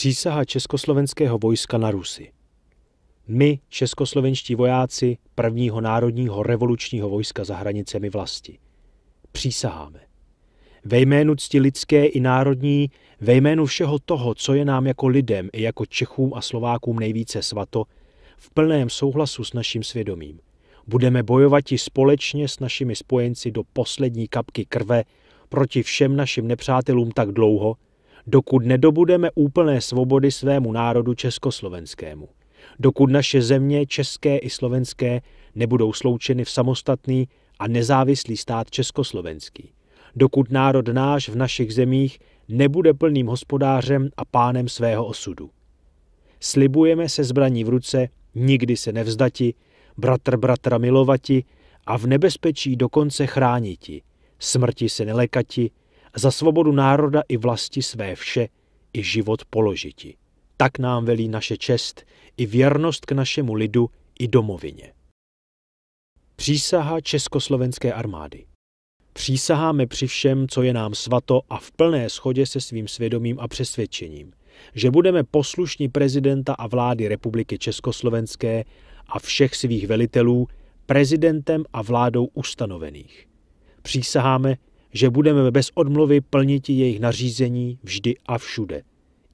Přísaha československého vojska na Rusy. My, českoslovenští vojáci prvního národního revolučního vojska za hranicemi vlasti. Přísaháme. Ve jménu cti lidské i národní, ve jménu všeho toho, co je nám jako lidem i jako Čechům a Slovákům nejvíce svato, v plném souhlasu s naším svědomím. Budeme bojovat i společně s našimi spojenci do poslední kapky krve proti všem našim nepřátelům tak dlouho, dokud nedobudeme úplné svobody svému národu československému, dokud naše země české i slovenské nebudou sloučeny v samostatný a nezávislý stát československý, dokud národ náš v našich zemích nebude plným hospodářem a pánem svého osudu. Slibujeme se zbraní v ruce, nikdy se nevzdati, bratr bratra milovati a v nebezpečí dokonce chrániti, smrti se nelekati, za svobodu národa i vlasti své vše i život položiti. Tak nám velí naše čest i věrnost k našemu lidu i domovině. Přísaha Československé armády Přísaháme při všem, co je nám svato a v plné schodě se svým svědomím a přesvědčením, že budeme poslušní prezidenta a vlády Republiky Československé a všech svých velitelů, prezidentem a vládou ustanovených. Přísaháme, že budeme bez odmluvy plnit jejich nařízení vždy a všude.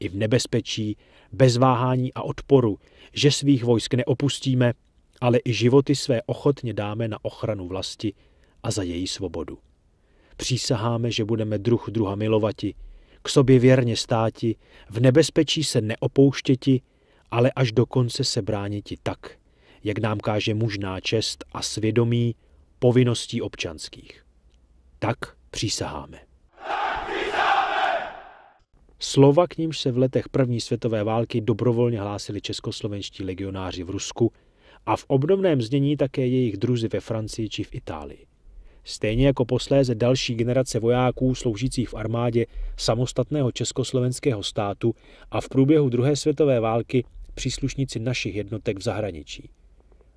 I v nebezpečí, bez váhání a odporu, že svých vojsk neopustíme, ale i životy své ochotně dáme na ochranu vlasti a za její svobodu. Přísaháme, že budeme druh druha milovati, k sobě věrně státi, v nebezpečí se neopouštěti, ale až do konce se brániti tak, jak nám káže mužná čest a svědomí povinností občanských. Tak, přísaháme. Slova, k nímž se v letech první světové války dobrovolně hlásili českoslovenští legionáři v Rusku a v obdobném znění také jejich druzy ve Francii či v Itálii. Stejně jako posléze další generace vojáků sloužících v armádě samostatného československého státu a v průběhu druhé světové války příslušníci našich jednotek v zahraničí.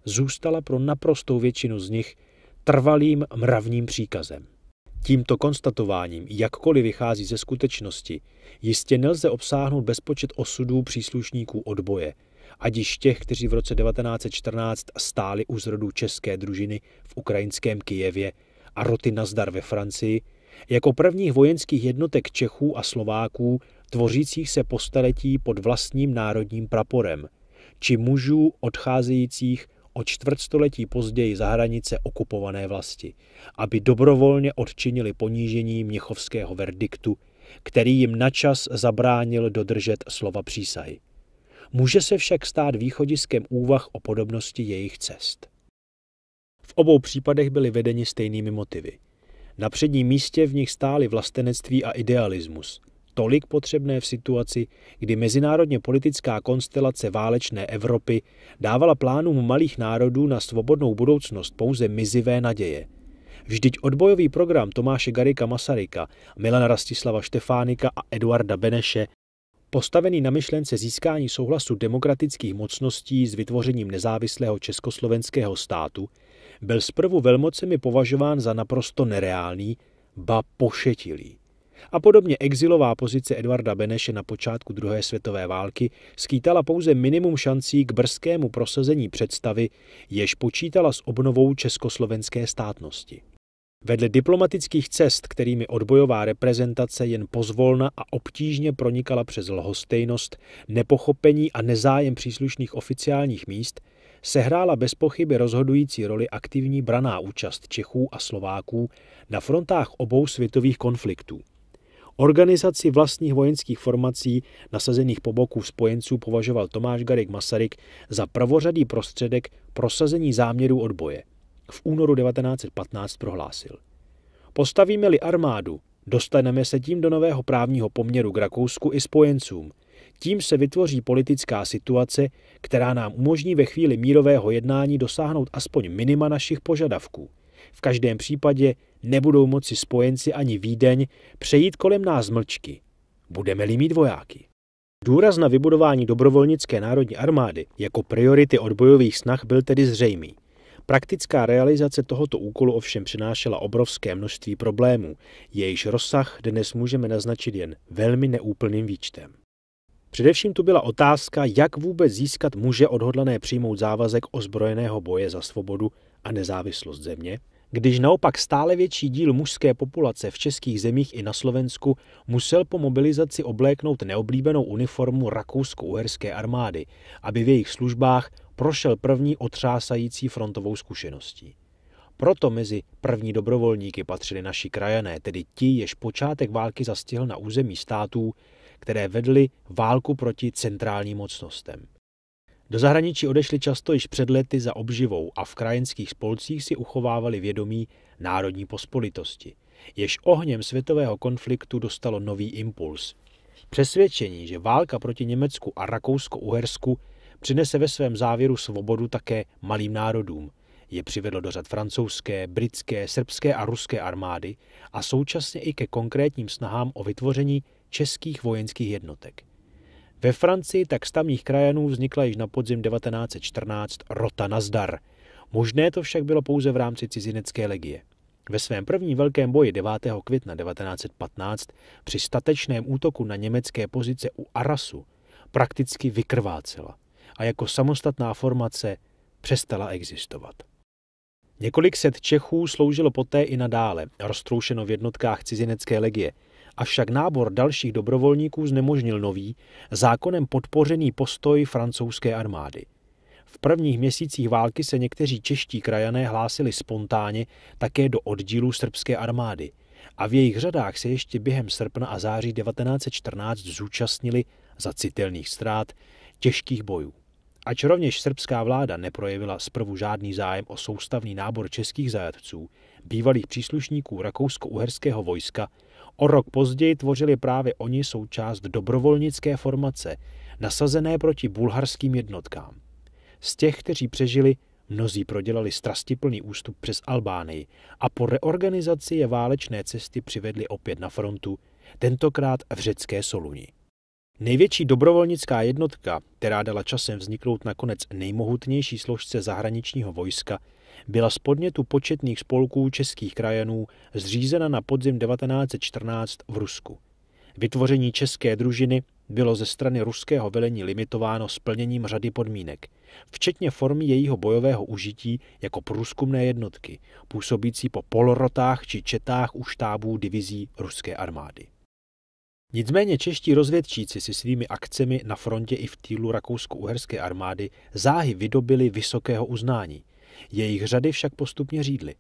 Zůstala pro naprostou většinu z nich trvalým mravním příkazem. Tímto konstatováním, jakkoliv vychází ze skutečnosti, jistě nelze obsáhnout bezpočet osudů příslušníků odboje, ať již těch, kteří v roce 1914 stáli u zrodu české družiny v ukrajinském Kijevě a roty nazdar ve Francii, jako prvních vojenských jednotek Čechů a Slováků tvořících se po staletí pod vlastním národním praporem, či mužů odcházejících o čtvrtstoletí později za hranice okupované vlasti, aby dobrovolně odčinili ponížení Měchovského verdiktu, který jim načas zabránil dodržet slova přísahy. Může se však stát východiskem úvah o podobnosti jejich cest. V obou případech byli vedeni stejnými motivy. Na předním místě v nich stály vlastenectví a idealismus, tolik potřebné v situaci, kdy mezinárodně politická konstelace válečné Evropy dávala plánům malých národů na svobodnou budoucnost pouze mizivé naděje. Vždyť odbojový program Tomáše Garika Masaryka, Milana Rastislava Štefánika a Eduarda Beneše postavený na myšlence získání souhlasu demokratických mocností s vytvořením nezávislého československého státu, byl zprvu velmocemi považován za naprosto nereálný, ba pošetilý. A podobně exilová pozice Edvarda Beneše na počátku druhé světové války skýtala pouze minimum šancí k brzkému prosazení představy, jež počítala s obnovou československé státnosti. Vedle diplomatických cest, kterými odbojová reprezentace jen pozvolna a obtížně pronikala přes lhostejnost, nepochopení a nezájem příslušných oficiálních míst, sehrála bez pochyby rozhodující roli aktivní braná účast Čechů a Slováků na frontách obou světových konfliktů – Organizaci vlastních vojenských formací nasazených po boku spojenců považoval Tomáš Garik Masaryk za prvořadý prostředek prosazení záměru odboje. V únoru 1915 prohlásil. Postavíme-li armádu, dostaneme se tím do nového právního poměru k Rakousku i spojencům. Tím se vytvoří politická situace, která nám umožní ve chvíli mírového jednání dosáhnout aspoň minima našich požadavků. V každém případě nebudou moci spojenci ani Vídeň přejít kolem nás mlčky. Budeme-li mít vojáky. Důraz na vybudování dobrovolnické národní armády jako priority odbojových snah byl tedy zřejmý. Praktická realizace tohoto úkolu ovšem přinášela obrovské množství problémů, jejichž rozsah dnes můžeme naznačit jen velmi neúplným výčtem. Především tu byla otázka, jak vůbec získat muže odhodlané přijmout závazek ozbrojeného boje za svobodu a nezávislost země, když naopak stále větší díl mužské populace v českých zemích i na Slovensku musel po mobilizaci obléknout neoblíbenou uniformu rakousko-uherské armády, aby v jejich službách prošel první otřásající frontovou zkušeností. Proto mezi první dobrovolníky patřili naši krajané, tedy ti, jež počátek války zastihl na území států, které vedly válku proti centrálním mocnostem. Do zahraničí odešli často již před lety za obživou a v krajinských spolcích si uchovávali vědomí národní pospolitosti, jež ohněm světového konfliktu dostalo nový impuls. Přesvědčení, že válka proti Německu a Rakousko-Uhersku přinese ve svém závěru svobodu také malým národům, je přivedlo do řad francouzské, britské, srbské a ruské armády a současně i ke konkrétním snahám o vytvoření českých vojenských jednotek. Ve Francii tak z tamních krajanů vznikla již na podzim 1914 rota Nazdar. Možné to však bylo pouze v rámci cizinecké legie. Ve svém prvním velkém boji 9. května 1915 při statečném útoku na německé pozice u Arasu prakticky vykrvácela a jako samostatná formace přestala existovat. Několik set Čechů sloužilo poté i nadále, roztroušeno v jednotkách cizinecké legie – avšak nábor dalších dobrovolníků znemožnil nový, zákonem podpořený postoj francouzské armády. V prvních měsících války se někteří čeští krajané hlásili spontánně také do oddílu srbské armády a v jejich řadách se ještě během srpna a září 1914 zúčastnili za citelných ztrát těžkých bojů. Ač rovněž srbská vláda neprojevila zprvu žádný zájem o soustavný nábor českých zajatců, bývalých příslušníků rakousko-uherského vojska O rok později tvořili právě oni součást dobrovolnické formace, nasazené proti bulharským jednotkám. Z těch, kteří přežili, mnozí prodělali strastiplný ústup přes Albánii a po reorganizaci je válečné cesty přivedli opět na frontu, tentokrát v řecké Soluni. Největší dobrovolnická jednotka, která dala časem vzniknout nakonec nejmohutnější složce zahraničního vojska, byla z podnětu početných spolků českých krajanů zřízena na podzim 1914 v Rusku. Vytvoření české družiny bylo ze strany ruského velení limitováno splněním řady podmínek, včetně formy jejího bojového užití jako průzkumné jednotky, působící po polorotách či četách u štábů divizí ruské armády. Nicméně čeští rozvědčíci si svými akcemi na frontě i v týlu rakousko-uherské armády záhy vydobili vysokého uznání – jejich řady však postupně řídly.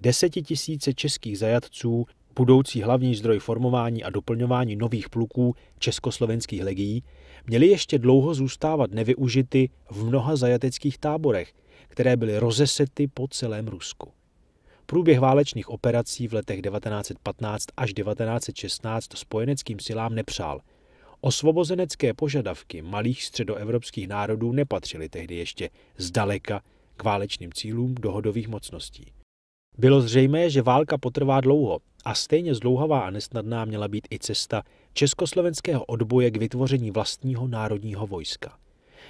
Desetitisíce českých zajatců, budoucí hlavní zdroj formování a doplňování nových pluků československých legií, měly ještě dlouho zůstávat nevyužity v mnoha zajateckých táborech, které byly rozesety po celém Rusku. Průběh válečných operací v letech 1915 až 1916 spojeneckým silám nepřál. Osvobozenecké požadavky malých středoevropských národů nepatřily tehdy ještě zdaleka k válečným cílům dohodových mocností. Bylo zřejmé, že válka potrvá dlouho a stejně zdlouhavá a nesnadná měla být i cesta československého odboje k vytvoření vlastního národního vojska.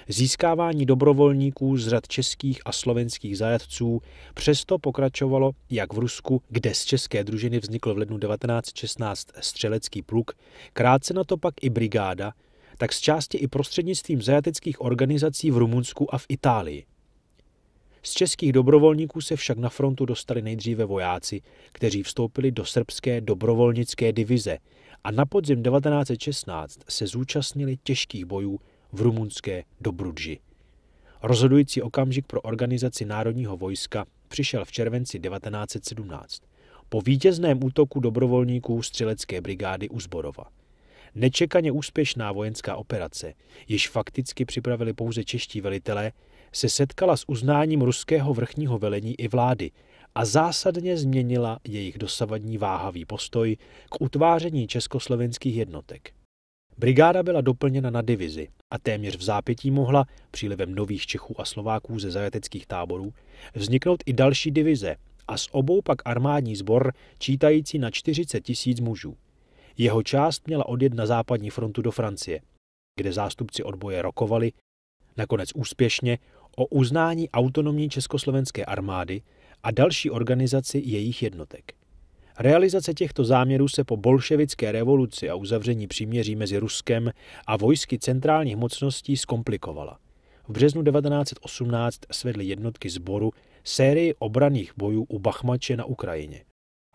Získávání dobrovolníků z řad českých a slovenských zajatců přesto pokračovalo jak v Rusku, kde z české družiny vznikl v lednu 1916 střelecký pluk, krátce na to pak i brigáda, tak z části i prostřednictvím zajateckých organizací v Rumunsku a v Itálii. Z českých dobrovolníků se však na frontu dostali nejdříve vojáci, kteří vstoupili do srbské dobrovolnické divize a na podzim 1916 se zúčastnili těžkých bojů v rumunské Dobrudži. Rozhodující okamžik pro organizaci Národního vojska přišel v červenci 1917 po vítězném útoku dobrovolníků střelecké brigády u Zborova. Nečekaně úspěšná vojenská operace, již fakticky připravili pouze čeští velitelé, se setkala s uznáním ruského vrchního velení i vlády a zásadně změnila jejich dosavadní váhavý postoj k utváření československých jednotek. Brigáda byla doplněna na divizi a téměř v zápětí mohla, přílivem nových Čechů a Slováků ze zajateckých táborů, vzniknout i další divize a s obou pak armádní sbor čítající na 40 tisíc mužů. Jeho část měla odjet na západní frontu do Francie, kde zástupci odboje rokovali, nakonec úspěšně o uznání autonomní československé armády a další organizaci jejich jednotek. Realizace těchto záměrů se po bolševické revoluci a uzavření příměří mezi Ruskem a vojsky centrálních mocností zkomplikovala. V březnu 1918 svedly jednotky sboru sérii obraných bojů u Bachmače na Ukrajině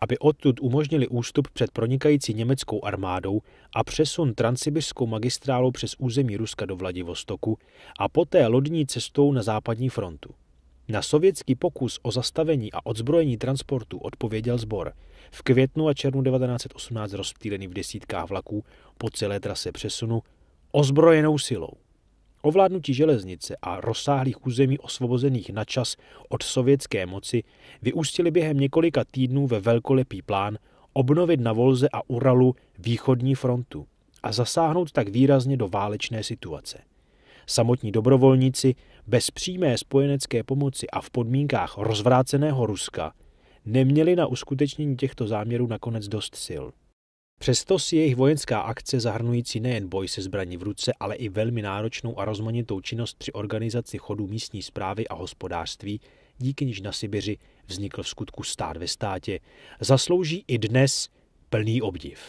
aby odtud umožnili ústup před pronikající německou armádou a přesun transsibirskou magistrálou přes území Ruska do Vladivostoku a poté lodní cestou na západní frontu. Na sovětský pokus o zastavení a odzbrojení transportu odpověděl sbor. V květnu a červnu 1918 rozptýlený v desítkách vlaků po celé trase přesunu ozbrojenou silou. Ovládnutí železnice a rozsáhlých území osvobozených na čas od sovětské moci vyústili během několika týdnů ve velkolepý plán obnovit na Volze a Uralu východní frontu a zasáhnout tak výrazně do válečné situace. Samotní dobrovolníci bez přímé spojenecké pomoci a v podmínkách rozvráceného Ruska neměli na uskutečnění těchto záměrů nakonec dost sil. Přesto si jejich vojenská akce zahrnující nejen boj se zbraní v ruce, ale i velmi náročnou a rozmanitou činnost při organizaci chodu místní zprávy a hospodářství, díky níž na Sibiři vznikl v skutku stát ve státě, zaslouží i dnes plný obdiv.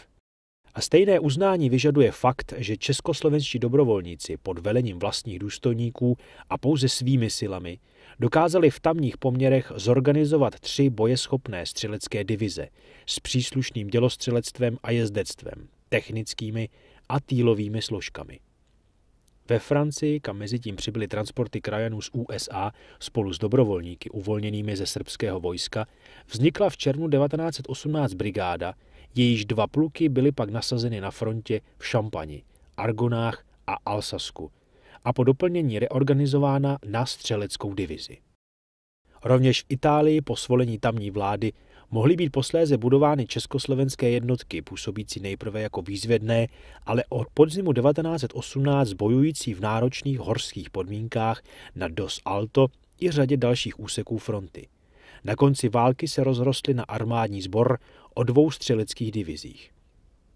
A stejné uznání vyžaduje fakt, že českoslovenští dobrovolníci pod velením vlastních důstojníků a pouze svými silami – dokázali v tamních poměrech zorganizovat tři bojeschopné střelecké divize s příslušným dělostřelectvem a jezdectvem, technickými a týlovými složkami. Ve Francii, kam mezi tím přibyly transporty krajanů z USA spolu s dobrovolníky uvolněnými ze srbského vojska, vznikla v červnu 1918 brigáda, jejíž dva pluky byly pak nasazeny na frontě v Šampani, Argonách a Alsasku – a po doplnění reorganizována na střeleckou divizi. Rovněž v Itálii po svolení tamní vlády mohly být posléze budovány československé jednotky, působící nejprve jako výzvedné, ale od podzimu 1918 bojující v náročných horských podmínkách na Dos Alto i řadě dalších úseků fronty. Na konci války se rozrostly na armádní sbor o dvou střeleckých divizích.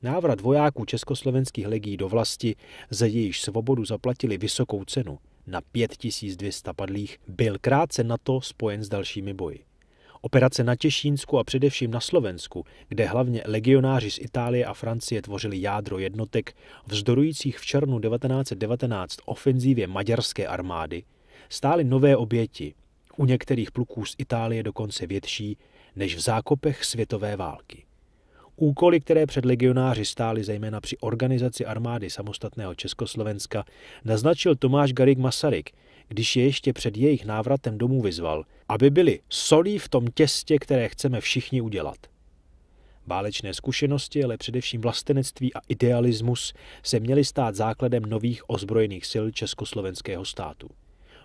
Návrat vojáků československých legií do vlasti, za jejíž svobodu zaplatili vysokou cenu, na 5200 padlých, byl krátce na to spojen s dalšími boji. Operace na Těšínsku a především na Slovensku, kde hlavně legionáři z Itálie a Francie tvořili jádro jednotek, vzdorujících v červnu 1919 ofenzívě maďarské armády, stály nové oběti, u některých pluků z Itálie dokonce větší, než v zákopech světové války. Úkoly, které před legionáři stály zejména při organizaci armády samostatného Československa, naznačil Tomáš Garik Masaryk, když je ještě před jejich návratem domů vyzval, aby byli solí v tom těstě, které chceme všichni udělat. Válečné zkušenosti, ale především vlastenectví a idealismus se měly stát základem nových ozbrojených sil československého státu.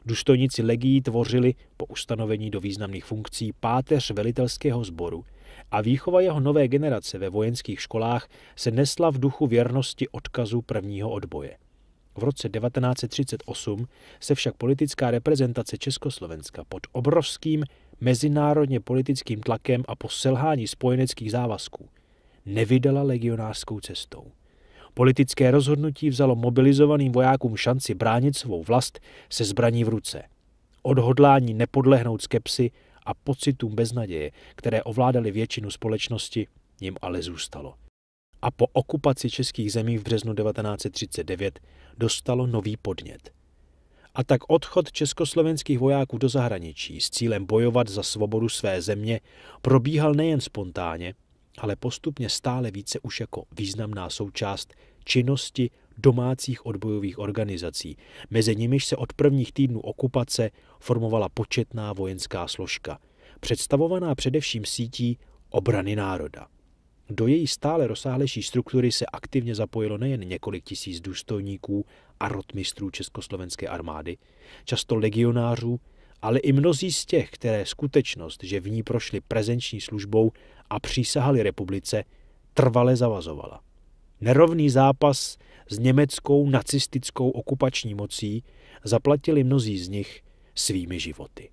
Důstojníci legií tvořili po ustanovení do významných funkcí páteř velitelského sboru – a výchova jeho nové generace ve vojenských školách se nesla v duchu věrnosti odkazu prvního odboje. V roce 1938 se však politická reprezentace Československa pod obrovským mezinárodně politickým tlakem a po selhání spojeneckých závazků nevydala legionářskou cestou. Politické rozhodnutí vzalo mobilizovaným vojákům šanci bránit svou vlast se zbraní v ruce. Odhodlání nepodlehnout skepsi a pocitům beznaděje, které ovládaly většinu společnosti, jim ale zůstalo. A po okupaci českých zemí v březnu 1939 dostalo nový podnět. A tak odchod československých vojáků do zahraničí s cílem bojovat za svobodu své země probíhal nejen spontánně, ale postupně stále více už jako významná součást činnosti domácích odbojových organizací, mezi nimiž se od prvních týdnů okupace formovala početná vojenská složka, představovaná především sítí obrany národa. Do její stále rozsáhlejší struktury se aktivně zapojilo nejen několik tisíc důstojníků a rotmistrů Československé armády, často legionářů, ale i mnozí z těch, které skutečnost, že v ní prošli prezenční službou a přísahali republice, trvale zavazovala. Nerovný zápas s německou nacistickou okupační mocí zaplatili mnozí z nich svými životy.